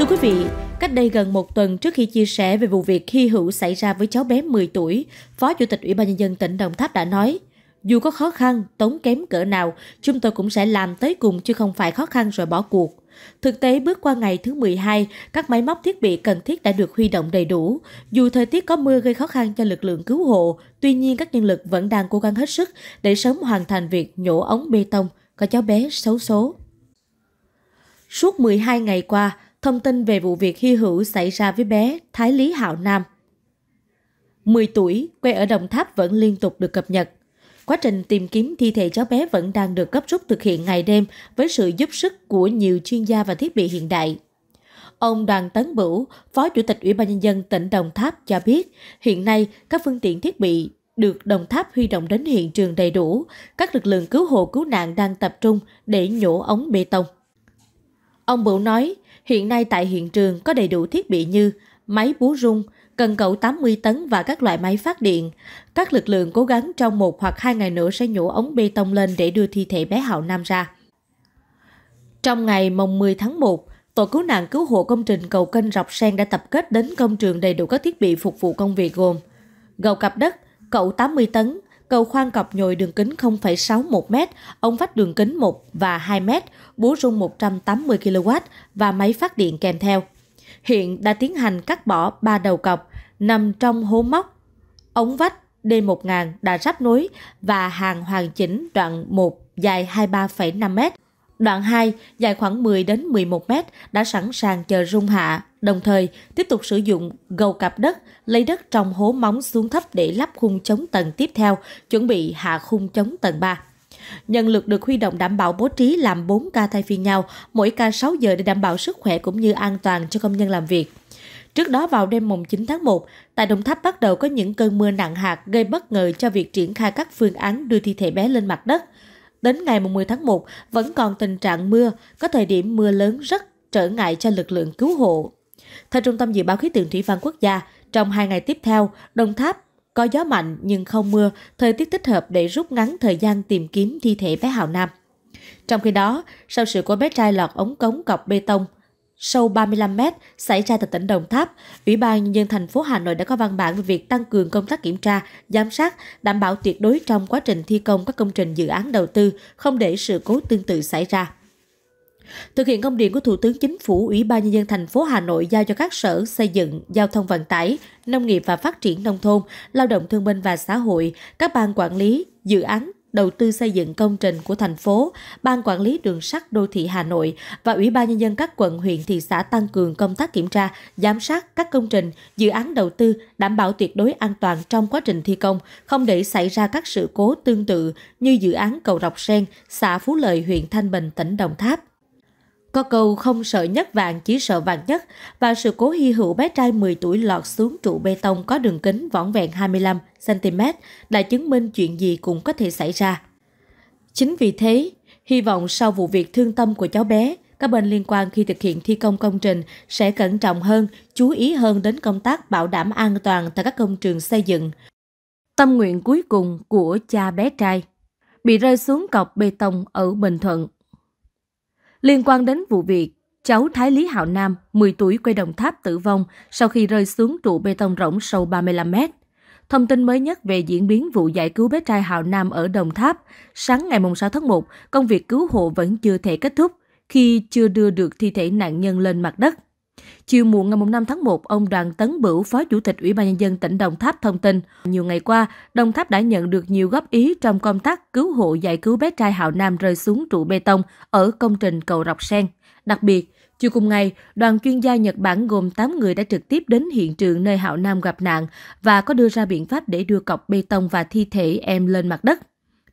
Thưa quý vị, cách đây gần một tuần trước khi chia sẻ về vụ việc khi hữu xảy ra với cháu bé 10 tuổi, Phó Chủ tịch Ủy ban Nhân dân tỉnh Đồng Tháp đã nói, dù có khó khăn, tốn kém cỡ nào, chúng tôi cũng sẽ làm tới cùng chứ không phải khó khăn rồi bỏ cuộc. Thực tế bước qua ngày thứ 12, các máy móc thiết bị cần thiết đã được huy động đầy đủ. Dù thời tiết có mưa gây khó khăn cho lực lượng cứu hộ, tuy nhiên các nhân lực vẫn đang cố gắng hết sức để sớm hoàn thành việc nhổ ống bê tông có cháu bé xấu số. Suốt 12 ngày qua, thông tin về vụ việc hy hữu xảy ra với bé Thái Lý Hạo Nam. 10 tuổi, quê ở Đồng Tháp vẫn liên tục được cập nhật. Quá trình tìm kiếm thi thể cháu bé vẫn đang được gấp rút thực hiện ngày đêm với sự giúp sức của nhiều chuyên gia và thiết bị hiện đại. Ông Đoàn Tấn Bửu, Phó Chủ tịch Ủy ban Nhân dân tỉnh Đồng Tháp cho biết, hiện nay các phương tiện thiết bị được Đồng Tháp huy động đến hiện trường đầy đủ, các lực lượng cứu hộ cứu nạn đang tập trung để nhổ ống bê tông. Ông Bửu nói, Hiện nay tại hiện trường có đầy đủ thiết bị như máy bú rung, cần cẩu 80 tấn và các loại máy phát điện. Các lực lượng cố gắng trong một hoặc hai ngày nữa sẽ nhổ ống bê tông lên để đưa thi thể bé Hạo Nam ra. Trong ngày mùng 10 tháng 1, Tổ cứu nạn cứu hộ công trình cầu kênh Rọc Sen đã tập kết đến công trường đầy đủ các thiết bị phục vụ công việc gồm gầu cặp đất, cậu 80 tấn, cầu khoan cọc nhồi đường kính 0,61m, ống vách đường kính 1 và 2m, búa rung 180 kW và máy phát điện kèm theo. Hiện đã tiến hành cắt bỏ 3 đầu cọc nằm trong hố móc. Ống vách D1000 đã ráp nối và hàng hoàn chỉnh đoạn 1 dài 23,5m. Đoạn 2 dài khoảng 10 đến 11 mét đã sẵn sàng chờ rung hạ, đồng thời tiếp tục sử dụng gầu cặp đất, lấy đất trong hố móng xuống thấp để lắp khung chống tầng tiếp theo, chuẩn bị hạ khung chống tầng 3. Nhân lực được huy động đảm bảo bố trí làm 4 ca thay phiên nhau, mỗi ca 6 giờ để đảm bảo sức khỏe cũng như an toàn cho công nhân làm việc. Trước đó vào đêm mùng 9 tháng 1, tại Đồng Tháp bắt đầu có những cơn mưa nặng hạt gây bất ngờ cho việc triển khai các phương án đưa thi thể bé lên mặt đất. Đến ngày 10 tháng 1 vẫn còn tình trạng mưa, có thời điểm mưa lớn rất trở ngại cho lực lượng cứu hộ. Theo Trung tâm Dự báo Khí tượng Thủy văn Quốc gia, trong hai ngày tiếp theo, Đồng Tháp có gió mạnh nhưng không mưa, thời tiết thích hợp để rút ngắn thời gian tìm kiếm thi thể bé Hào Nam. Trong khi đó, sau sự của bé trai lọt ống cống cọc bê tông, sâu 35 mét xảy ra tại tỉnh Đồng Tháp, Ủy ban nhân dân thành phố Hà Nội đã có văn bản về việc tăng cường công tác kiểm tra, giám sát, đảm bảo tuyệt đối trong quá trình thi công các công trình dự án đầu tư, không để sự cố tương tự xảy ra. Thực hiện công điện của Thủ tướng Chính phủ, Ủy ban nhân dân thành phố Hà Nội giao cho các sở xây dựng, giao thông vận tải, nông nghiệp và phát triển nông thôn, lao động thương binh và xã hội, các ban quản lý, dự án đầu tư xây dựng công trình của thành phố, Ban Quản lý Đường sắt Đô thị Hà Nội và Ủy ban Nhân dân các quận, huyện, thị xã tăng cường công tác kiểm tra, giám sát các công trình, dự án đầu tư, đảm bảo tuyệt đối an toàn trong quá trình thi công, không để xảy ra các sự cố tương tự như dự án cầu Rọc Sen, xã Phú Lợi, huyện Thanh Bình, tỉnh Đồng Tháp. Có câu không sợ nhất vàng chỉ sợ vàng nhất và sự cố hy hữu bé trai 10 tuổi lọt xuống trụ bê tông có đường kính vỏn vẹn 25cm đã chứng minh chuyện gì cũng có thể xảy ra. Chính vì thế, hy vọng sau vụ việc thương tâm của cháu bé, các bên liên quan khi thực hiện thi công công trình sẽ cẩn trọng hơn, chú ý hơn đến công tác bảo đảm an toàn tại các công trường xây dựng. Tâm nguyện cuối cùng của cha bé trai bị rơi xuống cọc bê tông ở Bình Thuận Liên quan đến vụ việc, cháu Thái Lý Hạo Nam, 10 tuổi quê Đồng Tháp tử vong sau khi rơi xuống trụ bê tông rỗng sâu 35 mét. Thông tin mới nhất về diễn biến vụ giải cứu bé trai Hạo Nam ở Đồng Tháp, sáng ngày 6 tháng 1, công việc cứu hộ vẫn chưa thể kết thúc khi chưa đưa được thi thể nạn nhân lên mặt đất. Chiều muộn ngày 5 tháng 1, ông Đoàn Tấn Bửu, Phó Chủ tịch Ủy ban Nhân dân tỉnh Đồng Tháp thông tin, nhiều ngày qua, Đồng Tháp đã nhận được nhiều góp ý trong công tác cứu hộ giải cứu bé trai Hạo Nam rơi xuống trụ bê tông ở công trình cầu Rọc Sen. Đặc biệt, chiều cùng ngày, đoàn chuyên gia Nhật Bản gồm 8 người đã trực tiếp đến hiện trường nơi Hạo Nam gặp nạn và có đưa ra biện pháp để đưa cọc bê tông và thi thể em lên mặt đất.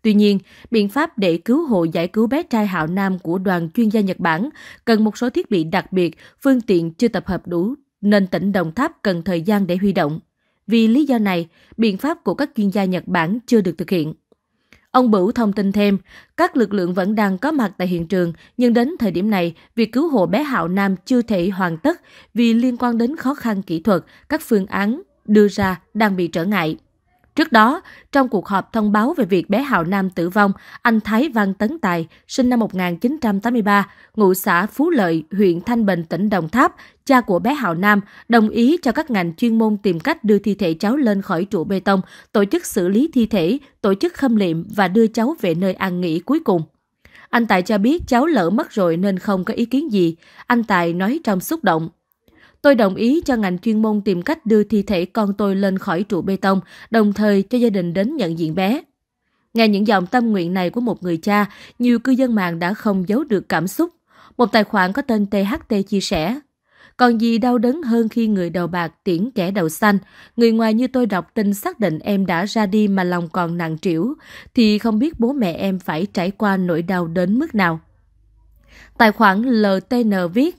Tuy nhiên, biện pháp để cứu hộ giải cứu bé trai Hạo Nam của đoàn chuyên gia Nhật Bản cần một số thiết bị đặc biệt, phương tiện chưa tập hợp đủ, nên tỉnh Đồng Tháp cần thời gian để huy động. Vì lý do này, biện pháp của các chuyên gia Nhật Bản chưa được thực hiện. Ông Bửu thông tin thêm, các lực lượng vẫn đang có mặt tại hiện trường, nhưng đến thời điểm này, việc cứu hộ bé Hạo Nam chưa thể hoàn tất vì liên quan đến khó khăn kỹ thuật, các phương án đưa ra đang bị trở ngại. Trước đó, trong cuộc họp thông báo về việc bé Hào Nam tử vong, anh Thái Văn Tấn Tài, sinh năm 1983, ngụ xã Phú Lợi, huyện Thanh Bình, tỉnh Đồng Tháp, cha của bé Hào Nam, đồng ý cho các ngành chuyên môn tìm cách đưa thi thể cháu lên khỏi trụ bê tông, tổ chức xử lý thi thể, tổ chức khâm liệm và đưa cháu về nơi an nghỉ cuối cùng. Anh Tài cho biết cháu lỡ mất rồi nên không có ý kiến gì. Anh Tài nói trong xúc động. Tôi đồng ý cho ngành chuyên môn tìm cách đưa thi thể con tôi lên khỏi trụ bê tông, đồng thời cho gia đình đến nhận diện bé. Nghe những dòng tâm nguyện này của một người cha, nhiều cư dân mạng đã không giấu được cảm xúc. Một tài khoản có tên THT chia sẻ, còn gì đau đớn hơn khi người đầu bạc tiễn kẻ đầu xanh, người ngoài như tôi đọc tin xác định em đã ra đi mà lòng còn nặng trĩu, thì không biết bố mẹ em phải trải qua nỗi đau đến mức nào. Tài khoản LTN viết,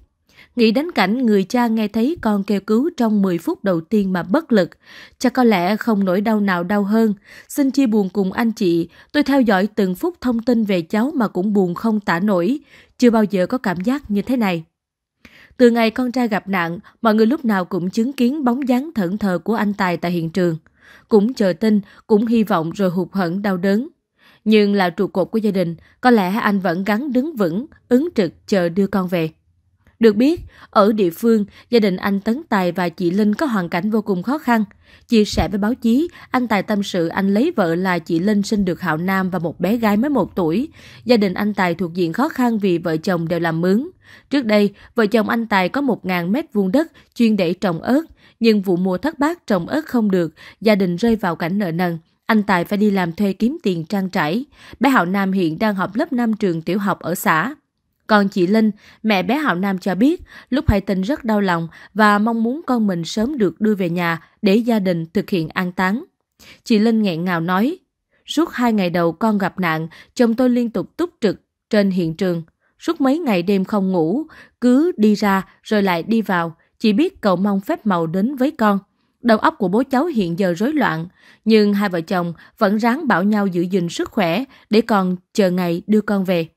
Nghĩ đến cảnh người cha nghe thấy con kêu cứu trong 10 phút đầu tiên mà bất lực, cha có lẽ không nỗi đau nào đau hơn. Xin chia buồn cùng anh chị, tôi theo dõi từng phút thông tin về cháu mà cũng buồn không tả nổi, chưa bao giờ có cảm giác như thế này. Từ ngày con trai gặp nạn, mọi người lúc nào cũng chứng kiến bóng dáng thẫn thờ của anh Tài tại hiện trường. Cũng chờ tin, cũng hy vọng rồi hụt hẫng đau đớn. Nhưng là trụ cột của gia đình, có lẽ anh vẫn gắn đứng vững, ứng trực chờ đưa con về. Được biết, ở địa phương, gia đình anh Tấn Tài và chị Linh có hoàn cảnh vô cùng khó khăn. Chia sẻ với báo chí, anh Tài tâm sự anh lấy vợ là chị Linh sinh được Hạo Nam và một bé gái mới một tuổi. Gia đình anh Tài thuộc diện khó khăn vì vợ chồng đều làm mướn. Trước đây, vợ chồng anh Tài có 1.000 mét vuông đất chuyên để trồng ớt. Nhưng vụ mùa thất bát trồng ớt không được, gia đình rơi vào cảnh nợ nần. Anh Tài phải đi làm thuê kiếm tiền trang trải. Bé Hạo Nam hiện đang học lớp 5 trường tiểu học ở xã. Còn chị Linh, mẹ bé Hạo Nam cho biết, lúc hay tin rất đau lòng và mong muốn con mình sớm được đưa về nhà để gia đình thực hiện an táng. Chị Linh nghẹn ngào nói, suốt hai ngày đầu con gặp nạn, chồng tôi liên tục túc trực trên hiện trường. Suốt mấy ngày đêm không ngủ, cứ đi ra rồi lại đi vào, chỉ biết cầu mong phép màu đến với con. Đầu óc của bố cháu hiện giờ rối loạn, nhưng hai vợ chồng vẫn ráng bảo nhau giữ gìn sức khỏe để còn chờ ngày đưa con về.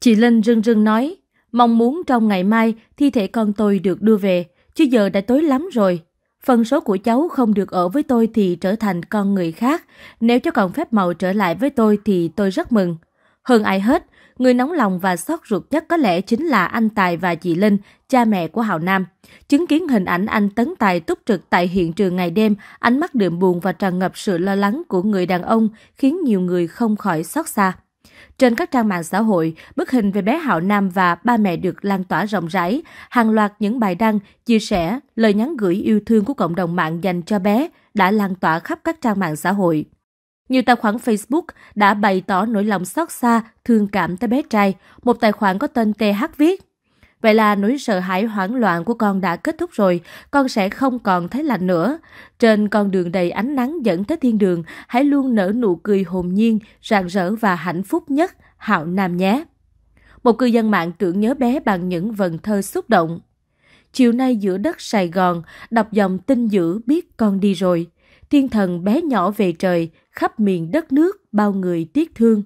Chị Linh rưng rưng nói, mong muốn trong ngày mai thi thể con tôi được đưa về, chứ giờ đã tối lắm rồi. Phần số của cháu không được ở với tôi thì trở thành con người khác, nếu cháu còn phép màu trở lại với tôi thì tôi rất mừng. Hơn ai hết, người nóng lòng và xót ruột nhất có lẽ chính là anh Tài và chị Linh, cha mẹ của Hào Nam. Chứng kiến hình ảnh anh Tấn Tài túc trực tại hiện trường ngày đêm, ánh mắt đượm buồn và tràn ngập sự lo lắng của người đàn ông khiến nhiều người không khỏi xót xa. Trên các trang mạng xã hội, bức hình về bé Hạo Nam và ba mẹ được lan tỏa rộng rãi, hàng loạt những bài đăng, chia sẻ, lời nhắn gửi yêu thương của cộng đồng mạng dành cho bé đã lan tỏa khắp các trang mạng xã hội. Nhiều tài khoản Facebook đã bày tỏ nỗi lòng xót xa, thương cảm tới bé trai, một tài khoản có tên TH viết Vậy là nỗi sợ hãi hoảng loạn của con đã kết thúc rồi, con sẽ không còn thấy lạnh nữa. Trên con đường đầy ánh nắng dẫn tới thiên đường, hãy luôn nở nụ cười hồn nhiên, rạng rỡ và hạnh phúc nhất, Hạo Nam nhé. Một cư dân mạng tưởng nhớ bé bằng những vần thơ xúc động. Chiều nay giữa đất Sài Gòn, đọc dòng tin dữ biết con đi rồi. Thiên thần bé nhỏ về trời, khắp miền đất nước bao người tiếc thương.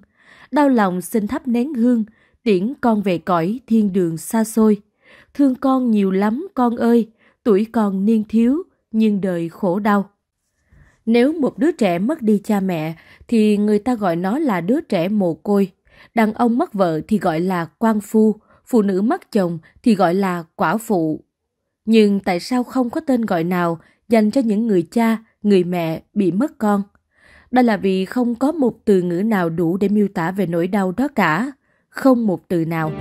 Đau lòng xin thắp nén hương, tiễn con về cõi thiên đường xa xôi. Thương con nhiều lắm con ơi, tuổi con niên thiếu, nhưng đời khổ đau. Nếu một đứa trẻ mất đi cha mẹ thì người ta gọi nó là đứa trẻ mồ côi, đàn ông mất vợ thì gọi là quan phu, phụ nữ mất chồng thì gọi là quả phụ. Nhưng tại sao không có tên gọi nào dành cho những người cha, người mẹ bị mất con? Đó là vì không có một từ ngữ nào đủ để miêu tả về nỗi đau đó cả không một từ nào.